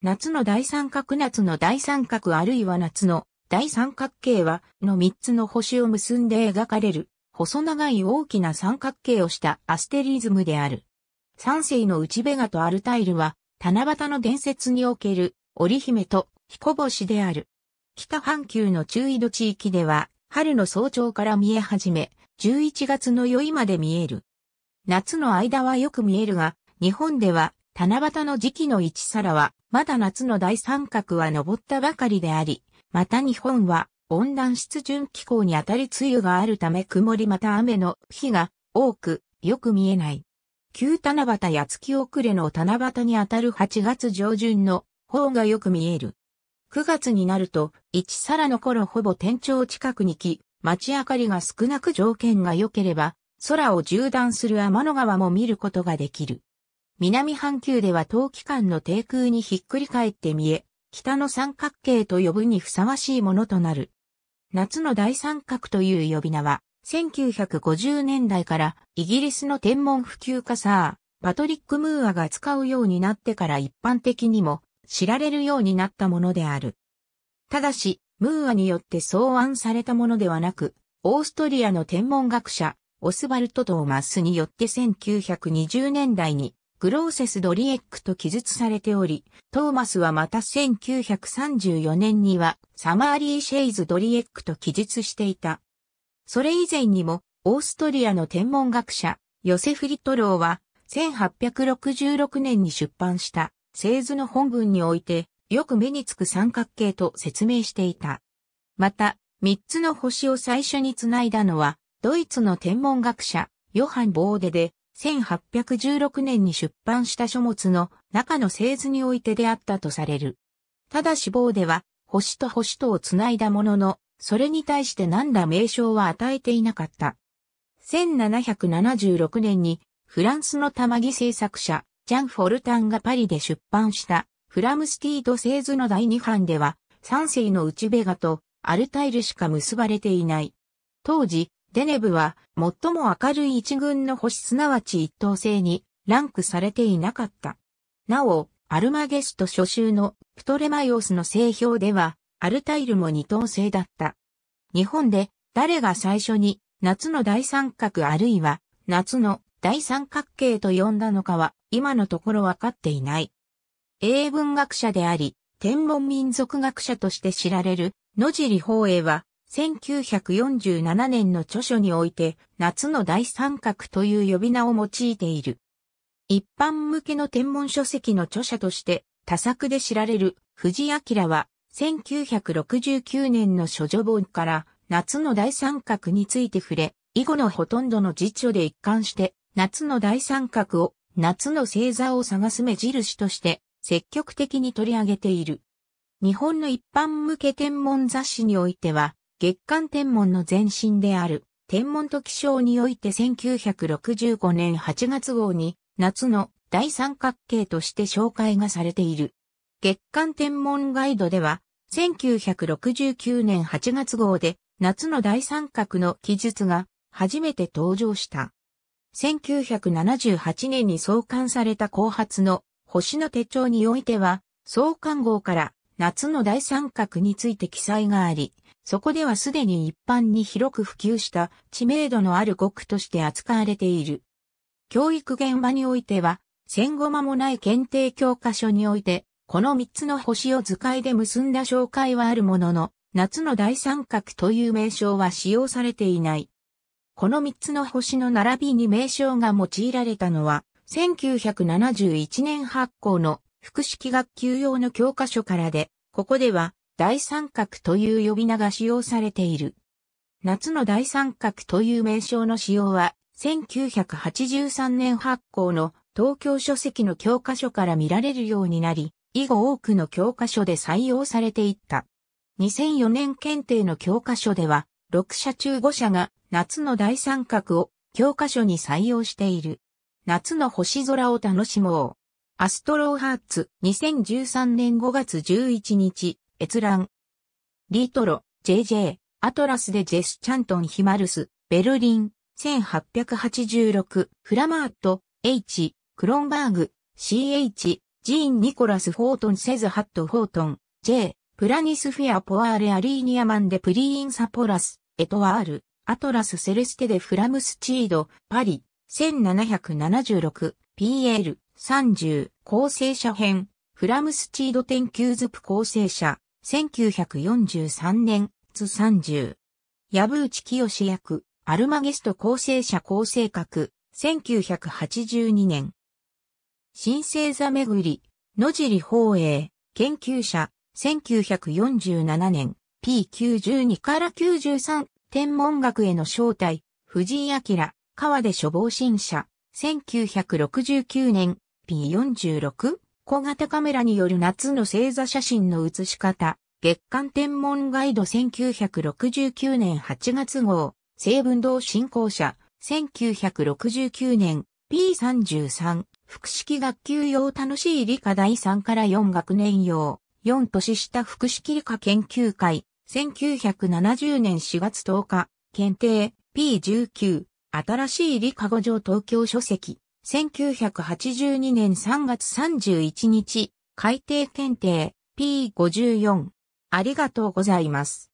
夏の大三角夏の大三角あるいは夏の大三角形は、の三つの星を結んで描かれる、細長い大きな三角形をしたアステリズムである。三世の内ベガとアルタイルは、七夕の伝説における、織姫と彦星である。北半球の中緯度地域では、春の早朝から見え始め、11月の宵まで見える。夏の間はよく見えるが、日本では、七夕の時期の一皿は、まだ夏の大三角は登ったばかりであり、また日本は温暖湿潤気候にあたり梅雨があるため曇りまた雨の日が多くよく見えない。旧七夕や月遅れの七夕にあたる8月上旬の方がよく見える。9月になると、一皿の頃ほぼ天頂近くに来、街明かりが少なく条件が良ければ、空を縦断する天の川も見ることができる。南半球では冬季間の低空にひっくり返って見え、北の三角形と呼ぶにふさわしいものとなる。夏の大三角という呼び名は、1950年代からイギリスの天文普及家サー、パトリック・ムーアが使うようになってから一般的にも知られるようになったものである。ただし、ムーアによって草案されたものではなく、オーストリアの天文学者、オスバルト・トーマスによって1920年代にグローセス・ドリエックと記述されており、トーマスはまた1934年にはサマーリー・シェイズ・ドリエックと記述していた。それ以前にも、オーストリアの天文学者、ヨセフ・リトローは、1866年に出版した製図の本文において、よく目につく三角形と説明していた。また、三つの星を最初につないだのは、ドイツの天文学者、ヨハン・ボーデで、1816年に出版した書物の中の製図においてであったとされる。ただ死亡では、星と星とをつないだものの、それに対して何ら名称は与えていなかった。1776年に、フランスの玉木製作者、ジャン・フォルタンがパリで出版した、フラムスティード製図の第二版では、三世の内ベガとアルタイルしか結ばれていない。当時、デネブは最も明るい一軍の星すなわち一等星にランクされていなかった。なお、アルマゲスト初週のプトレマイオスの製表では、アルタイルも二等星だった。日本で誰が最初に夏の大三角あるいは夏の大三角形と呼んだのかは今のところわかっていない。英文学者であり、天文民族学者として知られる野尻法栄は1947年の著書において、夏の大三角という呼び名を用いている。一般向けの天文書籍の著者として、多作で知られる藤井明は、1969年の諸女本から夏の大三角について触れ、以後のほとんどの辞書で一貫して、夏の大三角を夏の星座を探す目印として積極的に取り上げている。日本の一般向け天文雑誌においては、月間天文の前身である天文と気象において1965年8月号に夏の大三角形として紹介がされている。月間天文ガイドでは1969年8月号で夏の大三角の記述が初めて登場した。1978年に創刊された後発の星の手帳においては創刊号から夏の大三角について記載があり、そこではすでに一般に広く普及した知名度のある国として扱われている。教育現場においては、戦後間もない検定教科書において、この三つの星を図解で結んだ紹介はあるものの、夏の大三角という名称は使用されていない。この三つの星の並びに名称が用いられたのは、1971年発行の複式学級用の教科書からで、ここでは大三角という呼び名が使用されている。夏の大三角という名称の使用は、1983年発行の東京書籍の教科書から見られるようになり、以後多くの教科書で採用されていった。2004年検定の教科書では、6社中5社が夏の大三角を教科書に採用している。夏の星空を楽しもう。アストローハーツ2013年5月11日閲覧。リートロ、JJ、アトラスでジェス・チャントン・ヒマルス、ベルリン、1886、フラマート、H、クロンバーグ、CH、ジーン・ニコラス・フォートン・セズ・ハット・フォートン、J、プラニスフィア・ポアーレ・アリーニアマンデ・プリーン・サポラス、エトワール、アトラス・セレステ・デ・フラムス・チード、パリ、1776、PL、30、構成者編、フラムスチード・テンキューズプ構成者、1943年、津30。部内清役、アルマゲスト構成者構成格、1982年。新星座巡り、野尻法営、研究者、1947年、P92 から93、天文学への招待、藤井明、川出処防新社、1969年、P46? 小型カメラによる夏の星座写真の写し方、月刊天文ガイド1969年8月号、西文堂振興社、1969年 P33、複式学級用楽しい理科第3から4学年用、4年下複式理科研究会、1970年4月10日、検定 P19、新しい理科語条東京書籍。1982年3月31日、海底検定 P54。ありがとうございます。